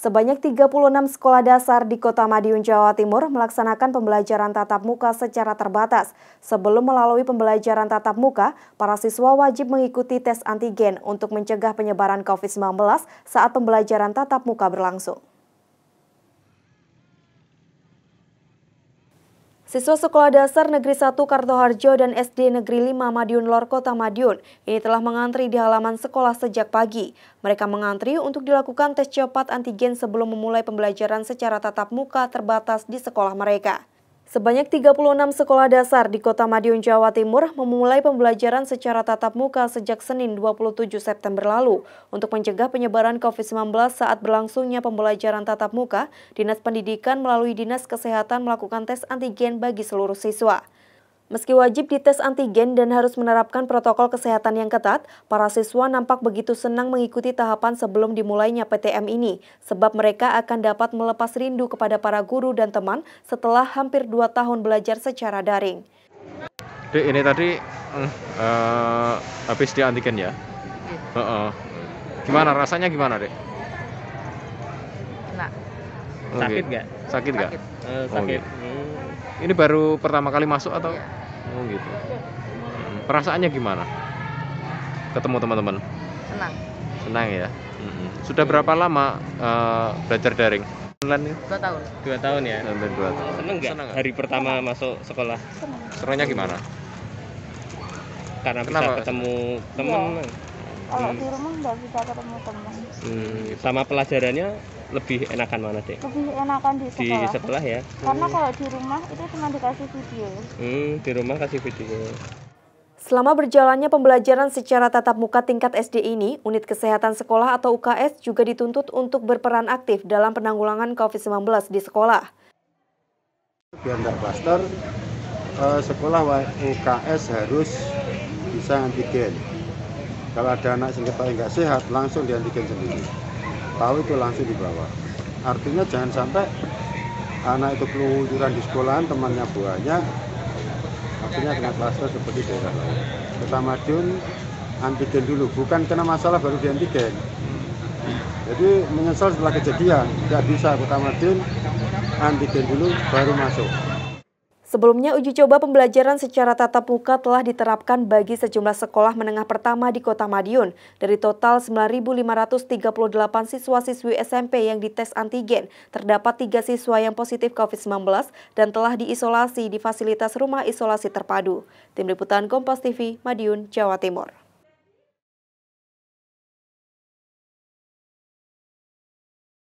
Sebanyak 36 sekolah dasar di Kota Madiun, Jawa Timur melaksanakan pembelajaran tatap muka secara terbatas. Sebelum melalui pembelajaran tatap muka, para siswa wajib mengikuti tes antigen untuk mencegah penyebaran COVID-19 saat pembelajaran tatap muka berlangsung. Siswa Sekolah Dasar Negeri 1 Kartoharjo dan SD Negeri 5 Madiun Lor Kota Madiun ini telah mengantri di halaman sekolah sejak pagi. Mereka mengantri untuk dilakukan tes cepat antigen sebelum memulai pembelajaran secara tatap muka terbatas di sekolah mereka. Sebanyak 36 sekolah dasar di Kota Madiun, Jawa Timur memulai pembelajaran secara tatap muka sejak Senin 27 September lalu. Untuk mencegah penyebaran COVID-19 saat berlangsungnya pembelajaran tatap muka, Dinas Pendidikan melalui Dinas Kesehatan melakukan tes antigen bagi seluruh siswa. Meski wajib dites antigen dan harus menerapkan protokol kesehatan yang ketat, para siswa nampak begitu senang mengikuti tahapan sebelum dimulainya PTM ini, sebab mereka akan dapat melepas rindu kepada para guru dan teman setelah hampir dua tahun belajar secara daring. Dek, ini tadi uh, habis di antigen ya? Uh -uh. Gimana rasanya gimana, Dek? Enak sakit nggak sakit nggak sakit, gak? Uh, oh, eh, sakit. Oh, gitu. hmm. ini baru pertama kali masuk atau iya. oh gitu perasaannya gimana ketemu teman-teman senang senang ya hmm sudah berapa lama uh, belajar daring ya? dua tahun dua tahun ya dua tahun oh, seneng nggak hari pertama masuk sekolah senangnya gimana karena Kenapa? bisa ketemu teman ya kalau hmm. di rumah nggak bisa ketemu teman hmm. sama pelajarannya lebih enakan mana deh lebih enakan di sekolah, di sekolah ya karena hmm. kalau di rumah itu cuma dikasih video hmm, di rumah kasih video Selama berjalannya pembelajaran secara tatap muka tingkat SD ini, Unit Kesehatan Sekolah atau UKS juga dituntut untuk berperan aktif dalam penanggulangan COVID-19 di sekolah. Biar tidak klaster, eh, sekolah UKS harus bisa antigen kalau ada anak sengketa yang nggak sehat, langsung diantigen sendiri. Tahu itu langsung dibawa. Artinya jangan sampai anak itu keluyuran di sekolah temannya buahnya, artinya dengan klaster seperti daerah lain. Pertama Jun, antigen dulu, bukan kena masalah baru diantigen. Jadi menyesal setelah kejadian, nggak bisa pertama Jun, antigen dulu baru masuk. Sebelumnya, uji coba pembelajaran secara tatap muka telah diterapkan bagi sejumlah sekolah menengah pertama di Kota Madiun. Dari total 9.538 siswa-siswi SMP yang dites antigen, terdapat tiga siswa yang positif COVID-19 dan telah diisolasi di fasilitas rumah isolasi terpadu. Tim Liputan Kompas TV, Madiun, Jawa Timur.